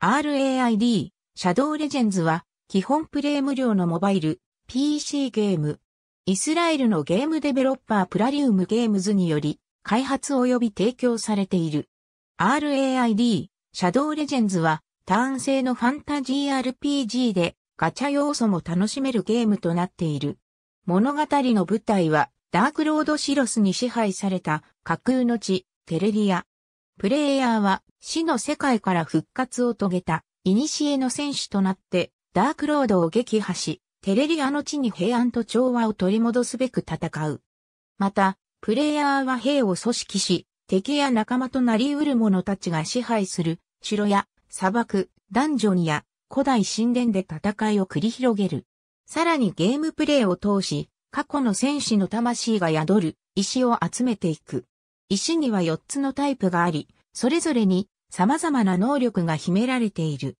RAID、シャドウレジェンズは、基本プレイ無料のモバイル、PC ゲーム。イスラエルのゲームデベロッパープラリウムゲームズにより、開発及び提供されている。RAID、シャドウレジェンズは、ターン製のファンタジー RPG で、ガチャ要素も楽しめるゲームとなっている。物語の舞台は、ダークロードシロスに支配された架空の地、テレリア。プレイヤーは死の世界から復活を遂げた、古の戦士となって、ダークロードを撃破し、テレリアの地に平安と調和を取り戻すべく戦う。また、プレイヤーは兵を組織し、敵や仲間となり得る者たちが支配する、城や砂漠、ダンジョンや古代神殿で戦いを繰り広げる。さらにゲームプレイを通し、過去の戦士の魂が宿る、石を集めていく。石には4つのタイプがあり、それぞれに様々な能力が秘められている。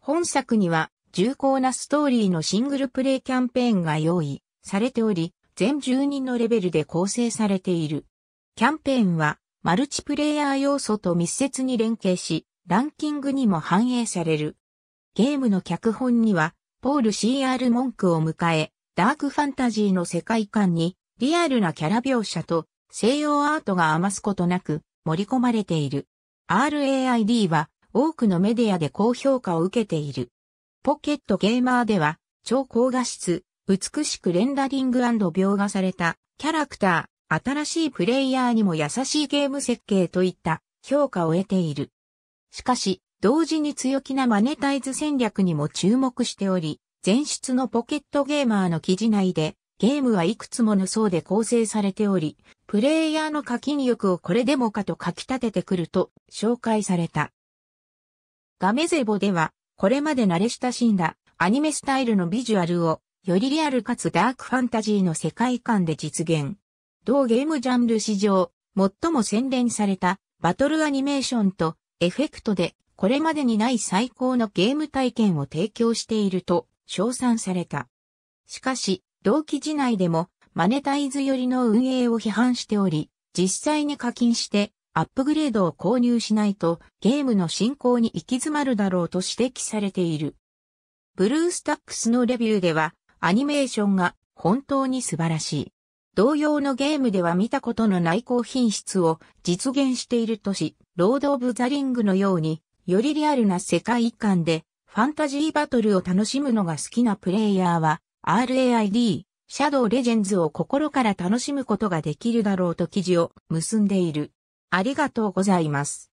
本作には重厚なストーリーのシングルプレイキャンペーンが用意されており、全10人のレベルで構成されている。キャンペーンはマルチプレイヤー要素と密接に連携し、ランキングにも反映される。ゲームの脚本には、ポール C.R. 文句を迎え、ダークファンタジーの世界観にリアルなキャラ描写と西洋アートが余すことなく盛り込まれている。RAID は多くのメディアで高評価を受けている。ポケットゲーマーでは超高画質、美しくレンダリング描画されたキャラクター、新しいプレイヤーにも優しいゲーム設計といった評価を得ている。しかし、同時に強気なマネタイズ戦略にも注目しており、前出のポケットゲーマーの記事内で、ゲームはいくつもの層で構成されており、プレイヤーの課金欲をこれでもかと書き立ててくると紹介された。ガメゼボでは、これまで慣れ親しんだアニメスタイルのビジュアルを、よりリアルかつダークファンタジーの世界観で実現。同ゲームジャンル史上、最も洗練されたバトルアニメーションとエフェクトで、これまでにない最高のゲーム体験を提供していると称賛された。しかし、同期時内でもマネタイズ寄りの運営を批判しており、実際に課金してアップグレードを購入しないとゲームの進行に行き詰まるだろうと指摘されている。ブルースタックスのレビューではアニメーションが本当に素晴らしい。同様のゲームでは見たことのない高品質を実現しているとし、ロード・オブ・ザ・リングのように、よりリアルな世界観で、ファンタジーバトルを楽しむのが好きなプレイヤーは、RAID、シャドウレジェンズを心から楽しむことができるだろうと記事を結んでいる。ありがとうございます。